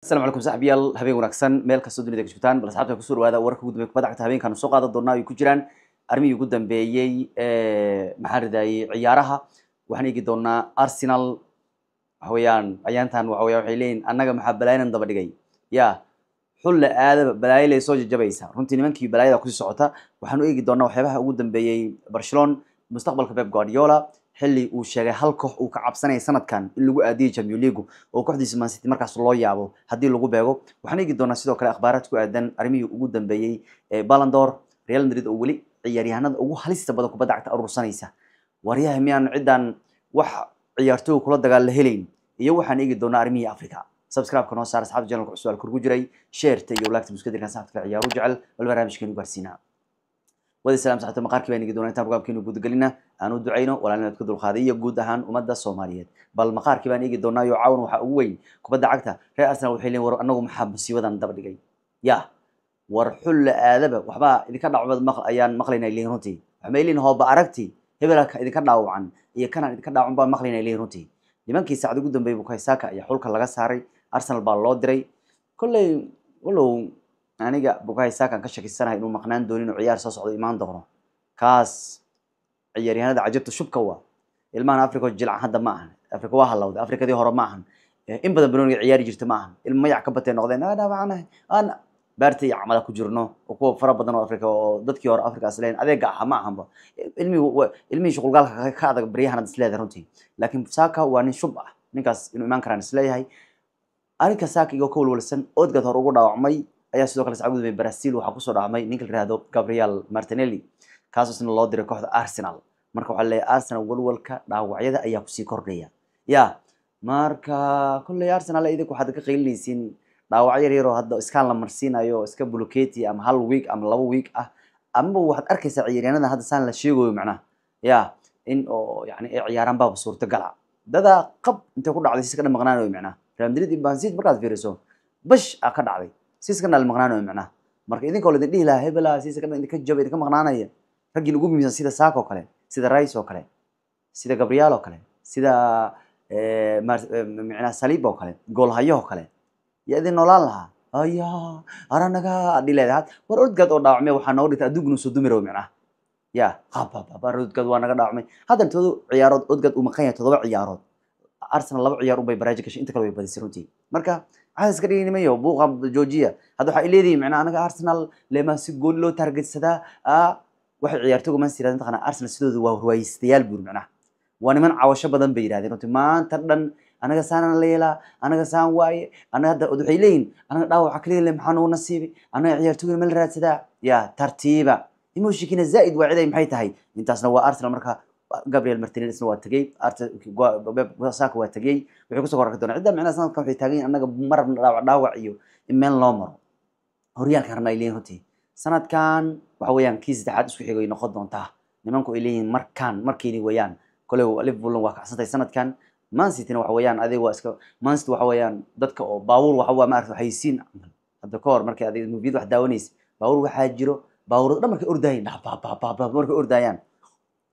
السلام عليكم صاحب يال هبين ونكسن ميل كسر الدنيا كجبتان بل صاحبتك كسر وهذا ورك قدام كبدا حتى هبين كانوا سوق هذا الدنيا يكجران أرمي قدام بيجي محرد عيارها وحنا يجي دونا أرسنال هويان عيانتان وعويا وحيلين أنا محب بلاين ندب دقي يا حل هذا بلاي لي سوج جبيسها رنتي نمن كي بلاي ذا كوسي سعوتها وحنا يجي دونا وحبها قدام بيجي برشلون مستقبل كبيب غوارديولا xilli uu sheegay hal koox uu ka cabsanaya sanadkan in lagu aadiyay champion leagu oo kooxdiisa mancity markaas loo yaabo haddii lagu beego waxaan eegi doonaa sidoo kale akhbaaraad ku aadan arrimihii ugu dambeeyey ee eh, balandor real madrid oo weli ciyaaryahanada ugu halista badan kubadda cagta aruursanaysa waryaha miyaan ciddaan wax ciyaartooy kula dagaalla helayn iyo waxaan eegi doonaa arrimihii africa subscribe-ka noo saar asxaabta janalka cusub alkor jiray sheerta iyo walaagta muskadirkan saxabka ciyaaru jecel bal barnaamijkeenu gaarsiinaa wadi salam saxibta maqaarkii baan igi guud ahaan ummadda soomaaliyeed bal maqaarkii baan eegi doonaayo caawan waxaa ugu weyn laga saaray arsenal baa aniga bukahay saakan ka shakisanahay inuu maqnaan doonin oo ciyaar soo socdo imaan doono kaas ciyaaryahanada cajabta shubka waa ilmahan africa jilcan hadda ma ahan africa waa halawday africadii hore ma ahan eh, in badan banooniga ciyaari jirta ma ahan ilma mayac ka batay noqdeen ah, dhaawacanahay ana baarta iyo camala ku jirno oo kuwa fara badan oo africa oo dadkii hore africa isleyn adeega aha ma ahanba ilmihii shuqulgaalka ka adag baryahan hadda isleedahay runtii laakiin saaka waa nin shub ah ninkaas inuu imaan karaan isleeyahay arrinka saaka igoo ka walwalsan oodgaad hore ugu dhaawacmay ayaa sidoo kale sacaa gudubay waxaa kusoo dhacmay ninka la yihahdo gabriel martinelli kaasoo sina loo diray kooxda arsenal marka waxaa laleeyahay arsenal walwalka dhaawacyada ayaa kusii kordhaya ya marka kolley arsenal idinku waxaad ka qaylinaysiin dhaawac yar hadda iskaan la marsiinayo iska buloketi ama hal week ama laba week ah amaba waxaad arkaysaa ciyaaryaanada hadda saan la sheegayo macnaha ya in oo yani ay ciyaaraan baaba suurtagala dadaa qab intay ku dhacday si iska dhan macnaha real madrid markaad fiiriso bash aa ka dhacday siiska naal maqnaanayo macnaha marka idinkoo laydin dhihi lahaa hebelaa ah, siiska dhan idinka jaba idinka maqnaanaya raggiin ugu muhiimsan sida saak oo kale sida rice oo kale sida gabriyaal oo kale sida eh, eh, macnaa saliib oo kale goolhayo oo kale yaa idin noolaan lahaa aya aranaga adhi leedahay war ordgaad oo dhaawacmay waxaa noo dhintay adduunkuna soo dumirow macnaha ya qaabbaabbaar ordgaad waa naga dhaawacmay haddana todo ciyaarood ordgaad uu maqan yahay toddoba ciyaarood arsenal laba ciyaar unbay baraaji gashay inta kale way badisay runtii marka cadaska dhigayni mayo buuqa joojiya hadda waxa ay leedihiin anaga arsenal lemaa si gooni loo taargetsadaa waxay ciyaartoyga manchester united taqaana arsenal sidooda waa horwaayeystayaal buuri micnaha waa niman cawasho badan bay yidhahdeen runti maanta dhan anaga saanaan la yeelaa anaga saan waaye anaga hadda waxay leeyihin anaga dhaawaca kaliya maxaa nagu nasiibay anaga ciyaartoygana ma la raadsadaa ya tartiiba emotionkiina zaa'id waa ciday maxay tahay intaasna waa arsenal marka gabriel martinelesna waa tegey saka waa tegey wuxuu kusoo korarki doona ciddaa micnaha sanadkan waxay taagan annaga marab dhaawac iyo meel loo maro horyaalkan rabna ay leeyihin runtii sanadkan waxa weeyaan kii saddexaad isku xigay noqon doontaa nimanku ay leeyihiin markaan markayni weeyaan kole liverpoolna waa kacsantay sanadkan mansityna waxa weeyaan adiga waa iska mansity waxa weeyaan dadka oo baawur waxa maarata haysiin hadda ka hor markay adiga mubiyad wax daawanaysa baawur waxaa jiro baawurada dhan markay ordaayeen markay ordaayaan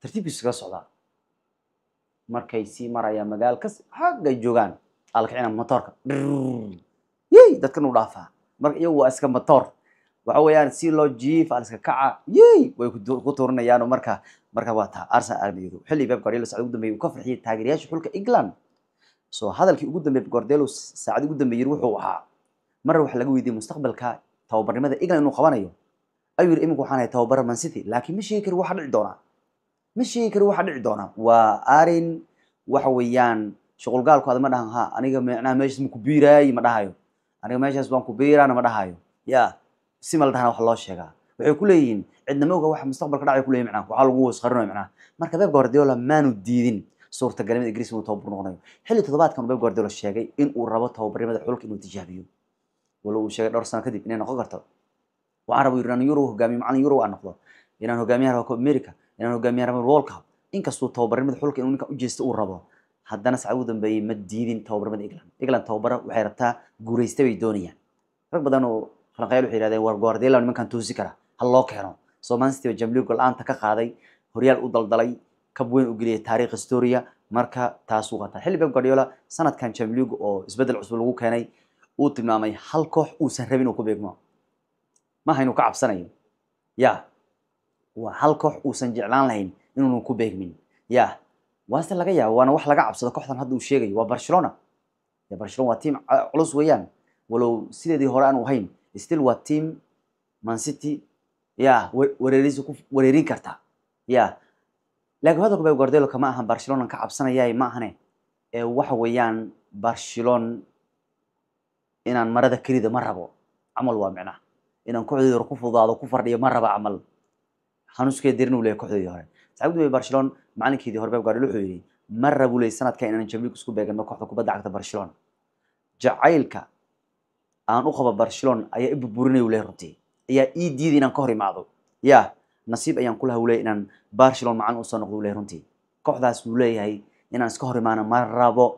tartiib iskaga socdaa markay sii marayaan magaalkas xaggay joogaan alkicina motoorka yey dadkan u dhaafaa marka iyagu waa iska motoor waxa weeyaan si loo jiif aliska kaca yey way ku tuurinayaano marka marka waa taa arsenal armiyadu xilli beb guardiola saacad ugu dambeeyey uu ka farxiyey taageerayaasha xulka england soo hadalkii ugu dambeeyey guardiola saacad ugu dambeeyey wuxuu ahaa mar wax laga weydiiyey mustaqbalka tababarnimada england inuu qabanayo ayuu yidhi imika waxaan ahay tababara man city laakiin ma sheegi kari waxa dhici doonaa ma sheegi karo waxa dhici doona waa arin waxa weeyaan shuqulgaalku ad ma dhahan ha aniga micnaha meeshaas ma kubiiraayi ma dhahayo aniga meeshaas baan kubiiraana ma dhahayo ya si ma wax loo sheegaa waxay kuleeyihiin cidnama oga waxa mustaqbalka dhacay kuleeyi macnaha waxaa lagu wasqarinayo macnaha marka beeb guardiola maanu diidin suurtagalnimada ingiriis inuu tababar noqonayo xilli toddobaadkan beeb guardiola sheegay in rabo tababarnimada xulka inuu tijaabiyo walow uu sheegay dhowr sano kadib inay noqon karto waxaan rabo inaan euro hogaamiyo macalin euro aan noqdo inaan hogaamiyaha rabo america inaan hogaamiya rabo World Cup inkastuu tababarnimada xulka inuu ninkan u jeesto uu rabo haddana sacuudi dambeeyey ma diidin tababarnimada England England tababara waxay rabtaa guuraysta bay doonayaan rag badan oo falanqeeyaal waxay yidhahdeen war Guardiola nimankan toosi kara ha loo keeno soo Manchester Jam League go'aanta ka qaaday horyaal u daldalay kab weyn u geliyay taariikh historia marka taas uu qataa xilli Pep Guardiola sanadkan Jam oo isbedel cusub lagu keenay uu tilmaamay hal koox uusan rabin inuu ku beegmo ma haynu ka cabsanayo yaa waa hal koox uusan jeclaan lahayn inuuna ku beegmin ya waase laga yaabo waana wax laga cabsado kooxdan hadda uu sheegayo waa barcelona ya barcelona waa team culus weeyaan walow sideedii hore aanu u hayn still waa team mancity ya wareeris ku wareerin kartaa ya laakiin hadalku bay guardelo kama ahan barcelona ka cabsanayay ma ahane ee waxa weeyaan barcelon inaan marada kelida ma rabo camal waa micnaha inaan kooxdeeda hore ku fudaado ku fardhiyo ma raba camal xanuuskee darin uu leeyahay kooxdoodii hore sacuud bay barcelona macalinkeedii hore beb guardiola wuxuu yidhi ma rabo leey sanadka inaan Champions isku beeganno kooxda kubadda cagta Barcelona jacaylka aan u qabo Barcelona ayaa i burburinay u leeyahay runtii ayaa ii diiday inaan ka hor imaado ya nasiib ayaan kula hawlay inaan Barcelona macaan u soo noqdo u leeyahay runtii kooxdaas uu leeyahay inaan iska hor imaano ma rabo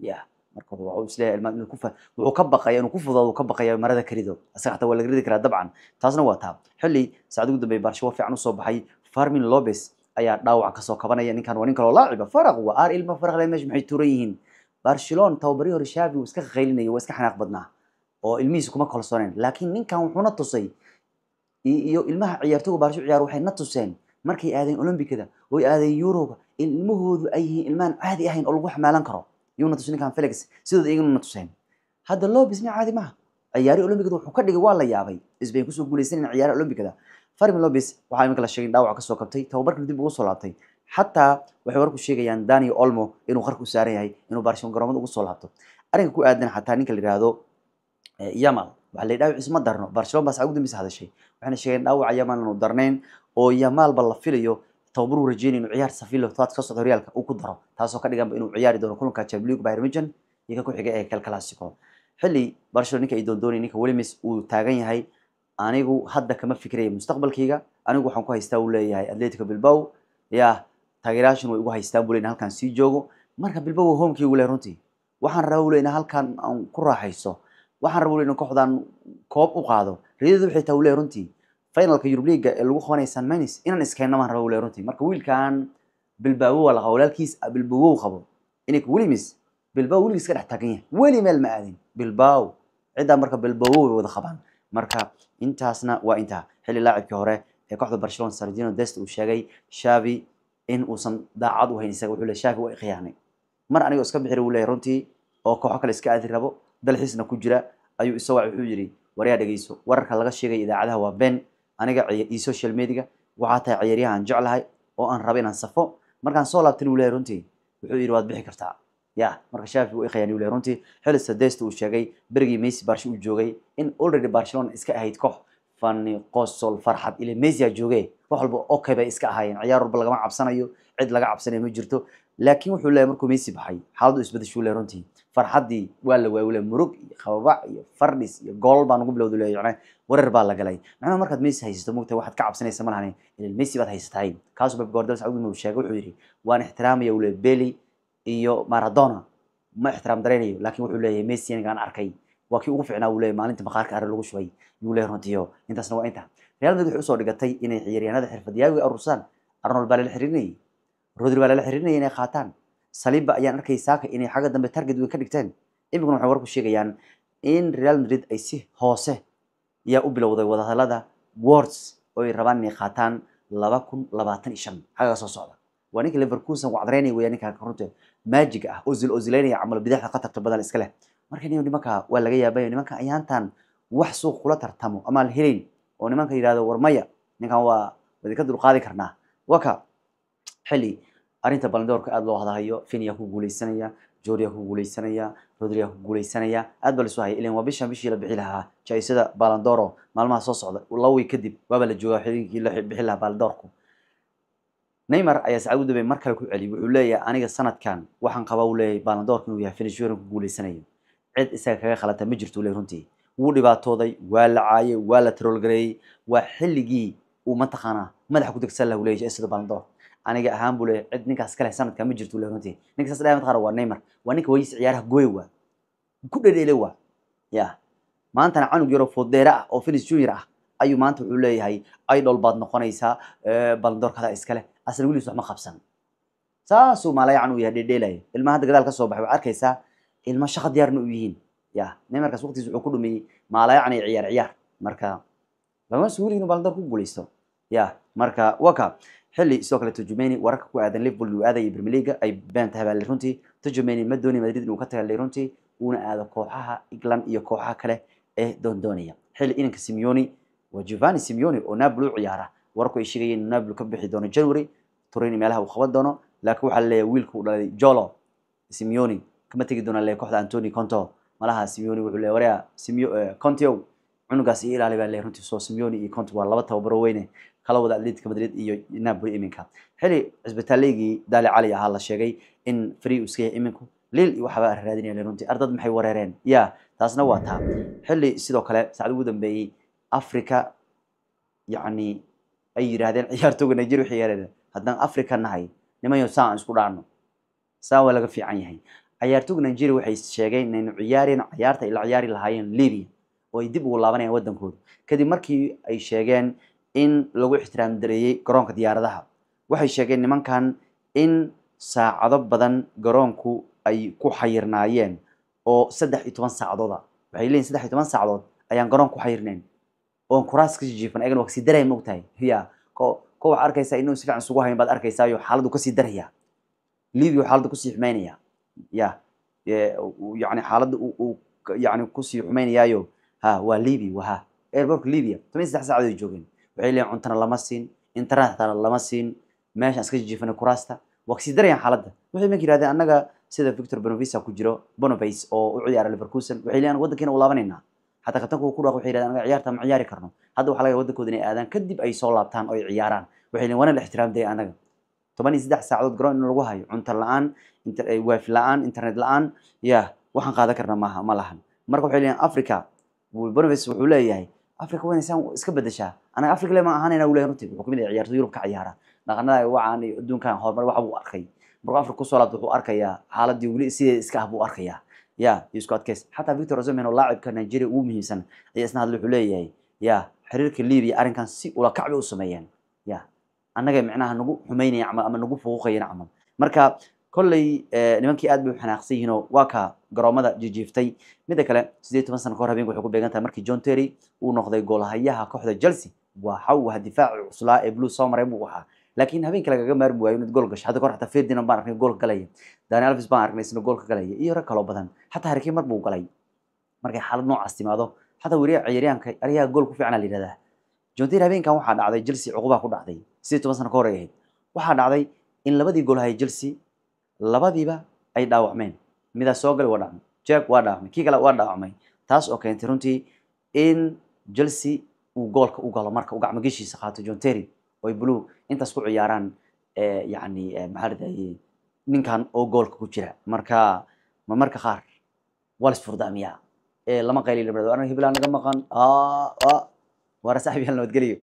ya marka hore wuxuu ka baqaya inuu ku fududaado ka baqaya marada karido asaga xataa waa laga ridi karaa dabcan taasna waa taa xilli saacad ugu dambeeyay baarsho fiican u baxay Farmin Lopez ayaa dhaawac ka soo kabanaya ninkan waa nin kaloo laaciba faraq waa aar ilma faraq leh meesha maxay turan yihiin Barcelona tababarii hore Xavi uu iska qaylinayay waa iska xanaaq badnaa oo ilmihiisa kuma kalsooneen laakiin ninkan wuxuu na tusay iyo ilmaha ciyaartooyga baarsho ciyaar waxay na tuseen markay aadeen Olimbikada oo aadeen Euroga ilmahoodu ay yihiin ilmaan caadi ahayn oo lagu xamaalan karo yuuna tusin ninkan felix sidooda iyagana tusayn hadda lobis miya caadi maaha ciyaari olombigada wuxuu ka dhigay waa la yaabay isbayn kusoo guuleysanan ciyaari olombigada farmi lobis waxaa imika la sheegay dhaawac kasoo kabtay tababarkan dib ugu soo laabtay xataa waxay warku sheegayaan dani olmo inuu qarka saaran yahay inuu barshon garoomada ugu soo laabto arrinka ku aadan xataa ninka la yidhaahdo eh, yamal waxaa la dhaawaciis ma darno barcelona baas ugu dambeysa hadashay waxayna sheegeen dhaawaca yamal inuu darnayn oo yamalba la filayo tababar uu rajeynay inuu ciyaar safiilo tobaad ka socdo Realka uu ku daro taasoo ka dhiganba inuu ciyaari doono kulanka Champions League iyo ka ku xiga ee El Clasico Barcelona ninka ay doondoonayeen ninka Williams uu taagan yahay anigu hadda kama fikirayo mustaqbalkayga anigu waxaan ku haystaa uu leeyahay Atletico Bilbao ya taageerayaashan way ugu haystaan buu leeyahay halkan sii joogo marka Bilbao homekii uu leeyahay runtii waxaan rabaa uu leeyahay halkan aan ku raaxayso waxaan rabaa inuu kooxdan koob u qaado riyadu waxay taa uu leeyahay runtii finalka eurobleaga ee lagu qabanaysan manis inaan iskeenna baan raba runtii marka wiilkan bilbawo waa la qaba walaalkiis ah, bilbawow qabo inay welimis bilbawo weligiis ka dhex taagan yahay weli meel ma aadin bilbaw ciddaa marka bilbawow way wada qabaan marka intaasna waa intaa xilli laacibkii hore ee kooxda barcelona sargino dest uu sheegay shavi in uusan daacad u hayn isaga wuxuu le shavi waa ikhiyaanay mar anigoo iska bixira wuu runtii oo kooxo kale iska aadi rabo dalxiisna ku jira ayuu isawac wuxuu yidhi waryaa dhegeyso wararka laga sheegaya idaacadaha waa been aniga ii social mediaga waxaa tahay ciyaaryaha aan jeclahay oo aan rabo inaan safo markaan soo laabtana wuu lehay runtii wuxuu yidhi waad bixi kartaa ya marka shaafi wuu iqayaani wuu lehay runtii xili saddeesta uu sheegay berigii messi barsha uu joogay in already barcelona iska ahayd koox fani qosol farxad ile messi aa joogee wax walba okay bay iska ahaayeen ciyaar walba lagama cabsanayo cid laga cabsanayo ma jirto laakiin wuxuu leeyahay markuu messi baxay xaaladdu isbedeshuu lehay runtii farxaddii waa la waawila murug iyo qababac iyo fardhis iyo goolal baa nagu bilowda yan warar baa la galay macnaha markaad messi haysato mogtahay waxaad ka cabsanaysa malahani ilal messi baad haysatahay kaasuu beb gordal sacuud uu sheegay wuxuu yidhi waan ixtiraamaya ule beli iyo maradona ma ixtiraam daraynayo laakiin wuxuu leeyahay messi anigaan arkay waa kii ugu ficnaa uu leeyahay maalinta maqaarka arri lagu shubay yuu leeyahay runtiyo intaasna waa inta real madrid waxay usoo dhigatay inay ciyaaryahanada xirfadyaawga arursaan arnold baa lala xiriirinayay rodri baa lala xiriirinayay inay qaataan saliba ayaan arkay saaka inay xagga dambe target way ka dhigteen imikuna waxay warku sheegayaan in real madrid ay si hoose yaa u bilowday wadahadalada words oo ay rabaan inay qaataan laba kun labaatan iyo shan soo socda waa ninka leverkusen wacdareynaya weya ninka runta maajiga ah oo zil oo camal bidaxda qatarta badan iska leh marka niyo nimanka waa laga yaabaya nimanka ayaantan wax suuq kula tartamo ama la helayn oo nimanka yidhahdo war ninkan waa wadinka dulqaadi karnaa waka xili arinta balndoorka aad loo hadahayo finya ku guuleysanaya jorya ku guuleysanaya rodria ku guuleysanaya aad baa laisu haya ilan waa bishan bishii la bixi lahaa jaa balandoro maalmaha soo socda laba wey kadib waabaa la joogaa xilinkii la bixi lahaa balandoorku neymar ayaa sacagu dabey mar kale ku celiyay wuxuu leeyahay aniga sanadkan waxaan qabaa uu leeyahay balandoorka inuu yahay venezuelan ku guuleysanayo cid isaga kaga khalata ma jirto uu runtii wuu dhibaatooday waa la caayay waa la taroolgareeyey waa xilligii uu mataqaanaa madaxa ku degsan laha uu leeyahay jaa-isada aniga ahaan buu leeyahay cid ninkaas kale sanadka ma jirto leerantii ninkaas dhaamat qaar waa Neymar waa ninka wayis ciyaaraha gooy waa ku dhadheelay waa ya maantana canug yaro foodeera ah oo Felix Junior ah ayuu maanta wuxuu leeyahay idol baad noqonaysaa eh, baldoorkada iskale asal wili wax ma qabsan saasuu maalayacan u yahay dhadheelay ilmaha hadda gadaal ka soo baxay waa arkaysaa ilma shaqo diyaarna u yihiin ya Neymarkaas waqtigiisa wuxuu ku dhumiyay maalayacan ciyaar ciyaar marka lama suulin baldoor ku guulaysto ya marka waa xili sidoo kale turjumani wararka ku aadan liverpool inuu aadaya premier league ay banta habaalay runtii turjumani ma doonay madrid inuu ka tagaalay runtii uuna aado kooxaha england iyo kooxaha kale ee doondoonaya xilli inanka simeoni waa giovanni simeoni oo napoli u ciyaara wararku ay sheegayeen inuu napoli ka bixi doono january turin meelaha uu qaban doono laakiin waxaa laleeyahay wiilka uu dhalay jolo simeoni kama tegi doona le kooxda antoni conto malaha simeoni wuxuu leeyahay waryaa simeo eh, contiow cunugaas iyo ilaali baa leeyahay runtii soo simeoni iyo conto waa laba tababaro weyne kala wada atletica madrid iyo napoli iminka xili cisbitaaleygii daali cali ahaa la sheegay in free uu iska yahay iminku liil iyo waxbaa raadinaya runtii ardad maxay wareereen ya taasna waa taa xili sidoo kale saacad ugu dambeeyey africa yacni ay yidhaahdeen ciyaartooga nigeria waxay yeereen haddaan africa nahay nimanyo saa aan isku dhaano saa waa laga fiican yahay ciyaartooga nigeria waxay sheegeen inaynu ciyaareen ciyaarta ay la ciyaari lahaayeen libya oo ay dib ugu laabanayaan waddankooda kadib markii ay sheegeen in lagu ixtiraam dareeyey garoonka diyaaradaha waxay sheegeen nimankan in saacado badan garoonku ay ku xayirnaayeen oo saddex iyo toban saacadooda ah. waxay leeyihin saddex iyo toban saacadood ayaan garoon ku xayirnayn oon kuraas kasii jiifan ayagana waa kasii daraya maogtahay ya kowax arkaysa inuu si fiican hayn baad arkaysaayo xaaladdu kasii daraya libiya xaaladdu kusii xumaynaya ya yani xaaladda yani kusii xumaynayaayo ha waa libia ha airbortka libia toban iyo saddex saacadood ay joogeen waxay leeyihin cuntana lama siin internetkana lama siin meeshaan iska jijiifana kuraasta waa kasii darayaan xaaladda waxay marka yidhahdeen annaga sida victor bonovisa ku jiro bonovis oo u ciyaara liverkusen waxay leeyihin waddankeena u laabanaynaa xataa kabtanka ku dhaaq waxay yidhahdeen annaga ciyaarta ma ciyaari karno hadda waxaa laga waddankooda inay aadaan kadib ay soo laabtaan oo ay ciyaaraan waxay leeyihin waana la ixtiraam annaga toban iyo saddex saacadood garoon in lagu hayo cunto la-aan waafi la-aan internet la-aan ya waxaan qaadan karna maaha ma lahan marka waxay leeyihin africa bonovis wuxuu leeyahay africa waa iska bedeshaa anaga africa ma ahaanayna wulahay runtii wuxuu kamid yahay ciyaartoy yurub ka ciyaara dhaqanada wacaan iyo adduunkan horumar waxa buu arkay markuu africa kusoo laabto wuxuu arkayaa xaaladii weli sidee iska ah buu arkayaa ya iyo isku adkaysi xataa victor osimhen oo laacibka nigeria ugu muhiimsan ayaa isna hadle wuxuu leeyahay ya xiriirka libiya arrinkan si ula kacbi u sameeyeen ya annaga micnaha nagu xumaynaya camal ama nagu fuuqayeen camal marka kolley eh, nimankii aad bay xanaaqsan yihiinoo waa ka garoomada jijiiftay midda kale siddeed toban sano ka habeenka waxay ku beegan markii john terry uu noqday goolhayaha kooxda chelsea waxa uu ahaa difaacii cuslaa ee blue soo maray buu ahaa laakiin habeenka lagaga maarmi waayo inad gool gasho hadda kahor xataa Ferdinand baan arkay gool galaya Daniel Alves baan arkay isna gool galaya iyo rag kale badan xataa Harry mar buu galay markay xaalad noocaas timaado xataa wariyaha ciyaaryahanka ariyaha gool ku fiican la yiraahdaa John habeenkan waxaa dhacday Chelsea cuquba ku dhacday 18 sano ka hor ahayd waxaa dhacday in labadii gool hay labadiiba ay dhaawacmeen midaa soo galay waa dhaawacmay Jack waa dhaawacmay kii kale waa dhaawacmay taas oo keentay runtii in Chelsea uu goolka u galo marka uu gacmo geshiisa qaato john terry oo ay blue intaas ku ciyaaraan eh, yani eh, maxaa ladahayey ninkan oo goolka ku jira marka ma marka qaar waa la isfurdaamiyaa eh, lama qayli hebelaa naga maqan ah, ah, waara saaxib yaal